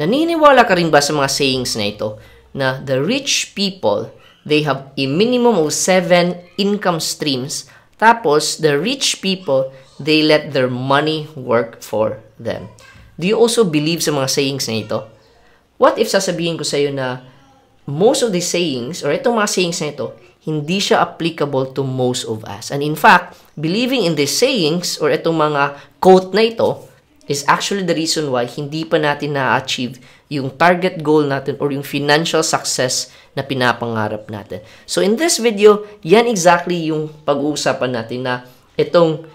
Naniniwala ka rin ba sa mga sayings na ito na the rich people, they have a minimum of seven income streams tapos the rich people, they let their money work for them. Do you also believe sa mga sayings na ito? What if sasabihin ko sa iyo na most of the sayings or itong mga sayings na ito, hindi siya applicable to most of us. And in fact, believing in the sayings or itong mga quote na ito, is actually the reason why hindi pa natin na-achieve yung target goal natin or yung financial success na pinapangarap natin. So in this video, yan exactly yung pag-uusapan natin na itong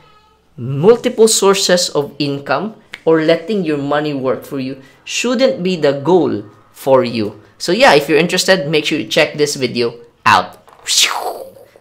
multiple sources of income or letting your money work for you shouldn't be the goal for you. So yeah, if you're interested, make sure you check this video out.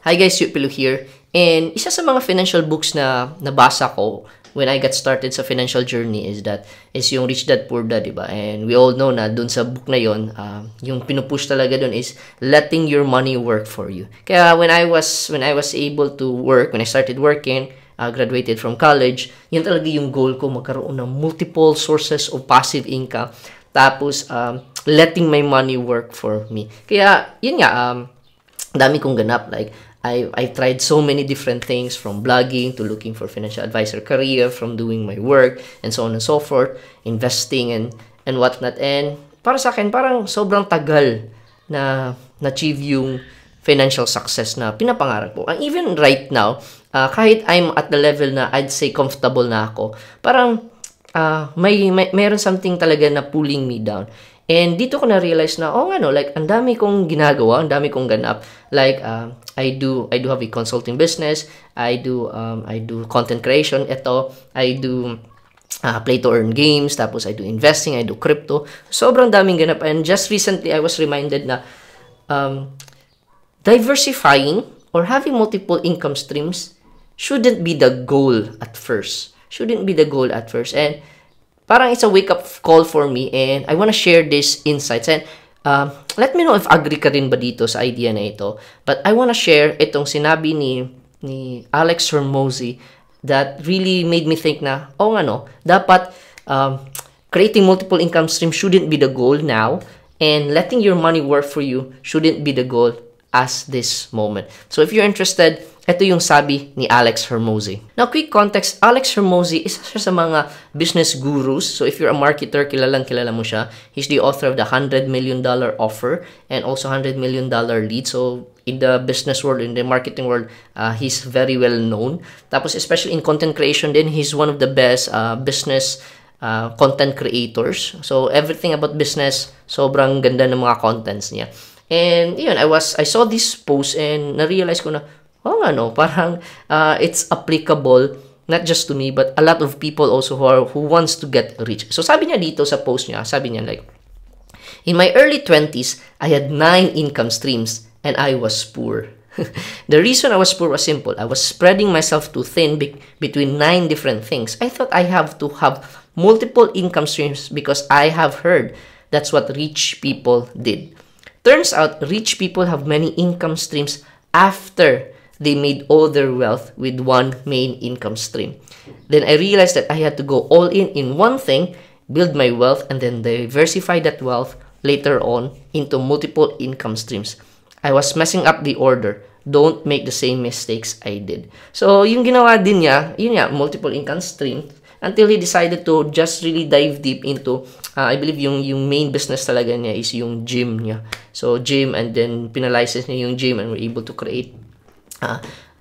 Hi guys, Yupilu here. And isa sa mga financial books na nabasa ko when I got started sa financial journey is that is yung Rich Dad Poor Dad, diba? And we all know na dun sa book na yon, uh, um, yung pinupush talaga dun is letting your money work for you. Kaya when I was when I was able to work, when I started working, uh, graduated from college, yun talaga yung goal ko, magkaroon ng multiple sources of passive income. Tapos, um, letting my money work for me. Kaya, yun nga, um, dami kong ganap. Like, I, I tried so many different things from blogging to looking for financial advisor career, from doing my work, and so on and so forth, investing and, and what not And para sa akin, parang sobrang tagal na na-achieve yung financial success na pinapangarap ko. And even right now, uh, kahit I'm at the level na I'd say comfortable na ako, parang uh, may, may meron something talaga na pulling me down. And dito ko na-realize na, oh nga ano, like, ang dami kong ginagawa, ang dami kong ganap. Like, uh, I do, I do have a consulting business, I do, um, I do content creation, ito, I do uh, play to earn games, tapos I do investing, I do crypto. Sobrang daming ganap. And just recently, I was reminded na, um, diversifying or having multiple income streams shouldn't be the goal at first. Shouldn't be the goal at first. And, parang it's a wake-up call for me and I wanna share these insights. And uh, let me know if agree ka rin ba dito sa idea na ito. But I wanna share itong sinabi ni, ni Alex Hormozy that really made me think na, oh nga no, dapat um, creating multiple income streams shouldn't be the goal now and letting your money work for you shouldn't be the goal as this moment. So if you're interested, ito yung sabi ni Alex Hermosi. Now, quick context, Alex Hermosi isa siya sa mga business gurus. So, if you're a marketer, kilalang kilala mo siya. He's the author of the $100 million offer and also $100 million lead. So, in the business world, in the marketing world, uh, he's very well known. Tapos, especially in content creation then he's one of the best uh, business uh, content creators. So, everything about business, sobrang ganda ng mga contents niya. And, yun, I was, I saw this post and na-realize ko na, well, oh, ano, parang uh, it's applicable not just to me but a lot of people also who are who wants to get rich. So sabi niya dito sa post niya, sabi niya like In my early 20s, I had nine income streams and I was poor. the reason I was poor was simple. I was spreading myself too thin be- between nine different things. I thought I have to have multiple income streams because I have heard that's what rich people did. Turns out rich people have many income streams after they made all their wealth with one main income stream. Then I realized that I had to go all in in one thing, build my wealth, and then diversify that wealth later on into multiple income streams. I was messing up the order. Don't make the same mistakes I did. So, yung ginawa din niya, yun niya, multiple income stream until he decided to just really dive deep into uh, I believe yung yung main business talaga niya is yung gym niya. So gym and then pinalicense niya yung gym and we're able to create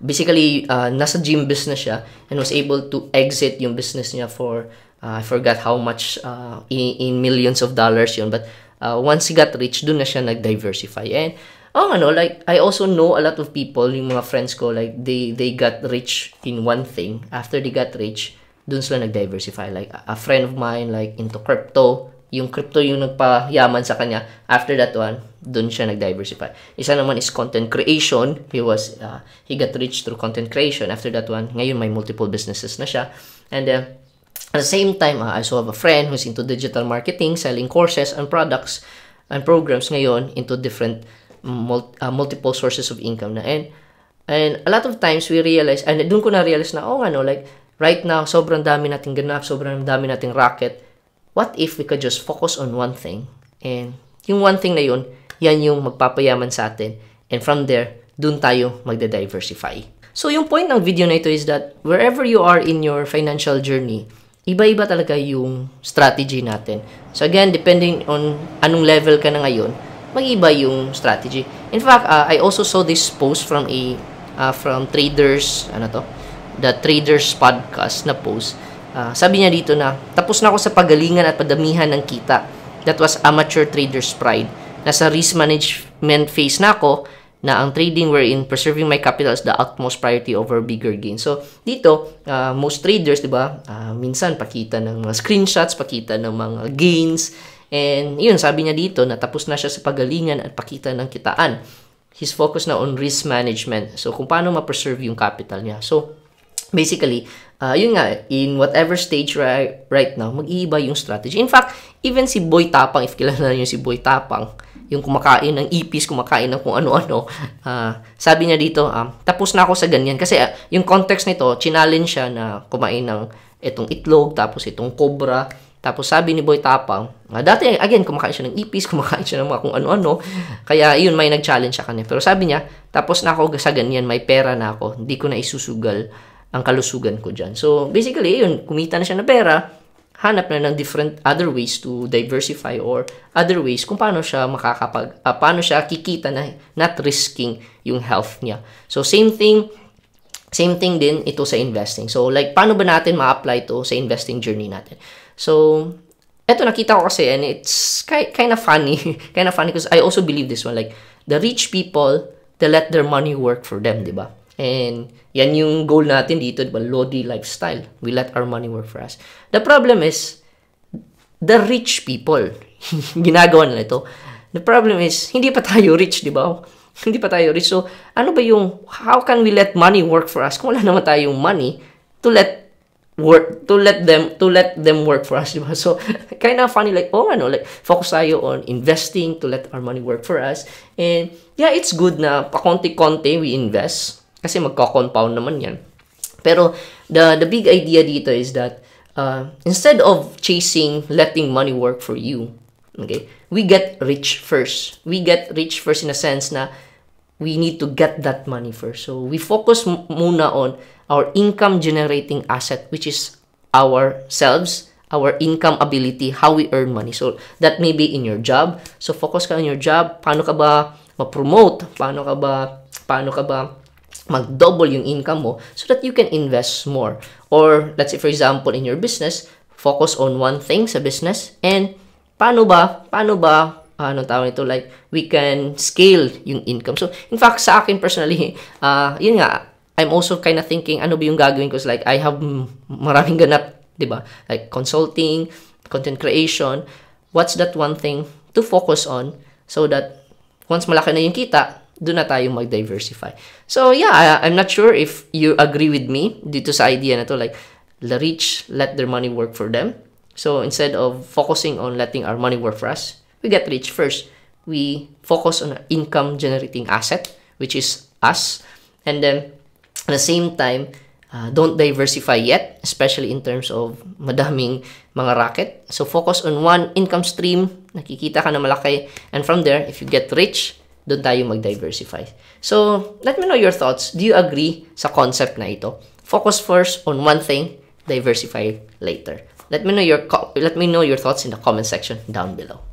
basically uh, nasa gym business siya and was able to exit yung business niya for uh, I forgot how much uh, in, in millions of dollars yun but uh, once he got rich doon na siya nag-diversify and oh ano like I also know a lot of people yung mga friends ko like they they got rich in one thing after they got rich doon sila nag-diversify like a friend of mine like into crypto yung crypto yung nagpayaman sa kanya. After that one, doon siya nagdiversify Isa naman is content creation. He was, uh, he got rich through content creation. After that one, ngayon may multiple businesses na siya. And then, uh, At the same time, uh, I also have a friend who's into digital marketing, selling courses and products and programs ngayon into different mul- uh, multiple sources of income na. And, and a lot of times we realize, and doon ko na-realize na, oh nga ano, like, right now, sobrang dami nating ganap, sobrang dami nating racket, what if we could just focus on one thing? And yung one thing na yun, yan yung magpapayaman sa atin. And from there, dun tayo magda-diversify. So yung point ng video na ito is that wherever you are in your financial journey, iba-iba talaga yung strategy natin. So again, depending on anong level ka na ngayon, mag-iba yung strategy. In fact, uh, I also saw this post from a uh, from traders, ano to? The traders podcast na post Uh, sabi niya dito na, tapos na ako sa pagalingan at padamihan ng kita. That was amateur trader's pride. Nasa risk management phase na ako na ang trading wherein preserving my capital is the utmost priority over bigger gain. So, dito, uh, most traders, di ba, uh, minsan pakita ng mga screenshots, pakita ng mga gains, and yun, sabi niya dito, na tapos na siya sa pagalingan at pakita ng kitaan. His focus na on risk management. So, kung paano ma-preserve yung capital niya. So, basically, uh, yun nga, in whatever stage right, right now, mag-iiba yung strategy. In fact, even si Boy Tapang, if kilala niyo si Boy Tapang, yung kumakain ng ipis, kumakain ng kung ano-ano, uh, sabi niya dito, um, tapos na ako sa ganyan. Kasi uh, yung context nito, challenge siya na kumain ng itong itlog, tapos itong cobra, tapos sabi ni Boy Tapang, uh, dati again, kumakain siya ng ipis, kumakain siya ng mga kung ano-ano. Kaya yun, may nag-challenge siya kanya. Pero sabi niya, tapos na ako sa ganyan, may pera na ako, hindi ko na isusugal ang kalusugan ko dyan. So, basically, yun, kumita na siya ng pera, hanap na ng different other ways to diversify or other ways kung paano siya makakapag, uh, paano siya kikita na not risking yung health niya. So, same thing, same thing din ito sa investing. So, like, paano ba natin ma-apply to sa investing journey natin? So, eto nakita ko kasi and it's kind of funny. kind of funny because I also believe this one. Like, the rich people, they let their money work for them, di ba? And yan yung goal natin dito, diba? Lodi lifestyle. We let our money work for us. The problem is, the rich people, ginagawa nila ito. The problem is, hindi pa tayo rich, di ba? hindi pa tayo rich. So, ano ba yung, how can we let money work for us? Kung wala naman tayong money to let work to let them to let them work for us diba so kind of funny like oh ano like focus tayo on investing to let our money work for us and yeah it's good na pakonti-konti we invest kasi magko-compound naman yan. Pero the, the big idea dito is that uh, instead of chasing letting money work for you, okay, we get rich first. We get rich first in a sense na we need to get that money first. So we focus muna on our income generating asset, which is ourselves, our income ability, how we earn money. So that may be in your job. So focus ka on your job. Paano ka ba ma-promote? Paano ka ba, paano ka ba mag-double yung income mo so that you can invest more. Or let's say for example in your business, focus on one thing sa business and paano ba, paano ba, ano tawag nito, like we can scale yung income. So in fact sa akin personally, uh, yun nga, I'm also kind of thinking ano ba yung gagawin ko? So, like I have maraming ganap, 'di ba? Like consulting, content creation, what's that one thing to focus on so that once malaki na yung kita, doon na tayong mag-diversify. So yeah, I, I'm not sure if you agree with me dito sa idea na to like the rich let their money work for them. So instead of focusing on letting our money work for us, we get rich first. We focus on an income generating asset which is us and then at the same time uh, don't diversify yet, especially in terms of madaming mga racket. So focus on one income stream, nakikita ka na malaki, and from there, if you get rich, doon tayo mag-diversify. So, let me know your thoughts. Do you agree sa concept na ito? Focus first on one thing, diversify later. Let me know your let me know your thoughts in the comment section down below.